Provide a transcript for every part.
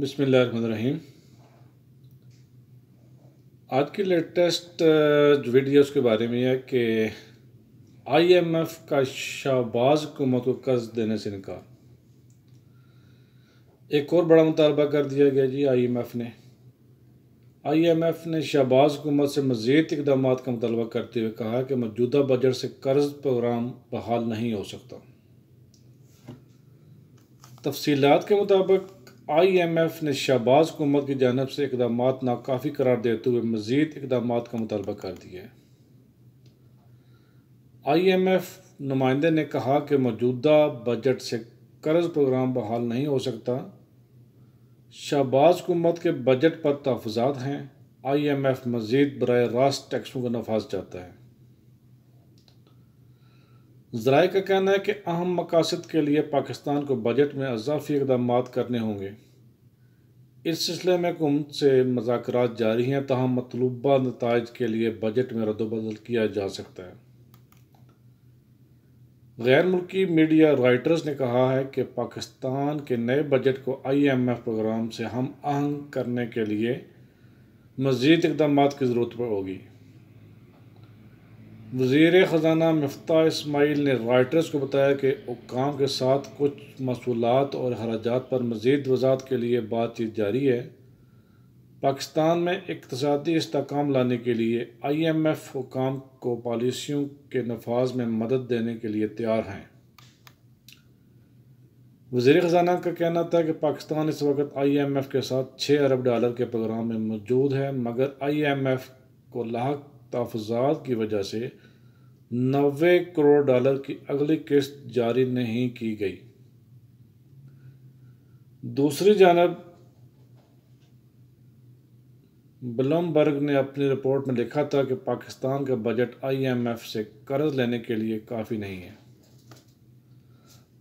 बिसमीम आज की लेटेस्ट जो वीडियो उसके बारे में है कि आईएमएफ का शाहबाज हुकूमत को कर्ज देने से इनकार एक और बड़ा मुतालबा कर दिया गया जी आईएमएफ ने आईएमएफ ने शाहबाज हुकूमत से मज़ीद इकदाम का मुतालबा करते हुए कहा कि मौजूदा बजट से कर्ज प्रोग्राम बहाल नहीं हो सकता तफसीलात के मुताबिक आई एम एफ ने शहबाज हुकूमत की जानब से इकदाम नाकाफ़ी करार देते हुए मज़ीद इकदाम का मुतालबा कर दिया आई एम एफ नुमाइंदे ने कहा कि मौजूदा बजट से कर्ज प्रोग्राम बहाल नहीं हो सकता शहबाज हुकूमत के बजट पर तहफात हैं आई एम एफ मज़ीद बर रास्त टैक्सों का नफाज चाहता है जराए का कहना है कि अहम मकासद के लिए पाकिस्तान को बजट में अजाफी इकदाम करने होंगे इस सिलसिले में कुम से मजाक जारी हैं तहम मतलूबा नतज के लिए बजट में रद्दबदल किया जा सकता है गैर मुल्की मीडिया राइटर्स ने कहा है कि पाकिस्तान के नए बजट को आई एम एफ प्रोग्राम से हम आहंग करने के लिए मज़ीद इकदाम की ज़रूरत होगी वजीर ख़जाना मफ्ता इसमाइल ने रॉयटर्स को बताया कि उकाम के साथ कुछ मसूलत और हराजात पर मज़ीद वजात के लिए बातचीत जारी है पाकिस्तान में इकतदी इसकाम लाने के लिए आई एम एफ़ हुकाम को पॉलिसियों के नफाज में मदद देने के लिए तैयार हैं वजी ख़जाना का कहना था कि पाकिस्तान इस वक्त आई एम एफ़ के साथ छः अरब डॉलर के प्रोग्राम में मौजूद है मगर आई एम एफ़ को लाक तहफात की वजह से नबे करोड़ डॉलर की अगली किस्त जारी नहीं की गई दूसरी जानब ब्लमबर्ग ने अपनी रिपोर्ट में लिखा था कि पाकिस्तान का बजट आईएमएफ से कर्ज लेने के लिए काफ़ी नहीं है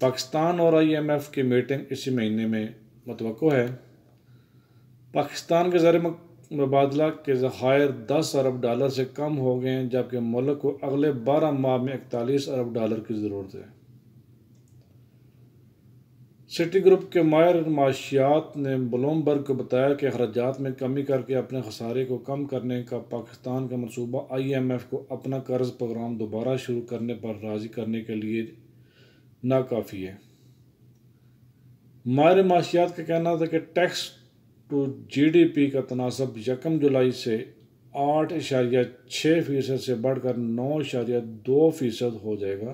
पाकिस्तान और आईएमएफ की मीटिंग इसी महीने में मतवक़ है पाकिस्तान के ज़र मुबादला के ज़खायर दस अरब डॉलर से कम हो गए हैं जबकि मुल्क को अगले बारह माह में इकतालीस अरब डॉलर की ज़रूरत है सिटी ग्रुप के मायर माशियात ने ब्लूमबर्ग को बताया कि अखराजात में कमी करके अपने खसारे को कम करने का पाकिस्तान का मनसूबा आई एम एफ़ को अपना कर्ज प्रोग्राम दोबारा शुरू करने पर राज़ी करने के लिए नाकाफ़ी है मायर माशियात का कहना था कि टैक्स टू तो जीडीपी का तनासब यकम जुलाई से आठ इशारिया छः फ़ीसद से बढ़कर नौ इशारिया दो फ़ीसद हो जाएगा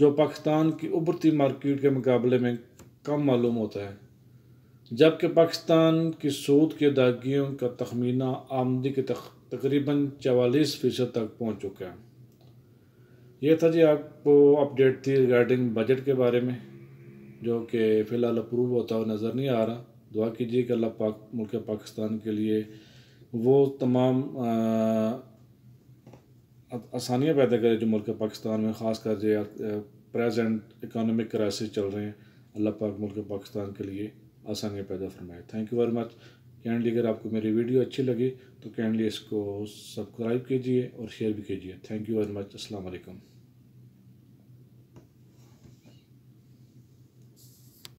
जो पाकिस्तान की उभरती मार्केट के मुकाबले में कम मालूम होता है जबकि पाकिस्तान की सूद की अदायगियों का तखमीना आमदी के तक, तकरीबन चवालीस फ़ीसद तक पहुँच चुका है यह था जी आपको अपडेट थी रिगार्डिंग बजट के बारे में जो कि फ़िलहाल अप्रूव होता हुआ नज़र नहीं आ रहा दुआ कीजिए कि अल्लाह पाक मुल्क पाकिस्तान के लिए वो तमाम आसानियाँ पैदा करे जो मुल्क पाकिस्तान में ख़ास कर जो प्रेजेंट इकोनॉमिक क्राइसिस चल रहे हैं अल्लाह पाक मुल्क पाकिस्तान के लिए आसानियाँ पैदा फरमाए thank you very much kindly अगर आपको मेरी वीडियो अच्छी लगी तो कैंडली इसको सब्सक्राइब कीजिए और शेयर भी कीजिए थैंक यू वेरी मच अस्सलाम वालेकुम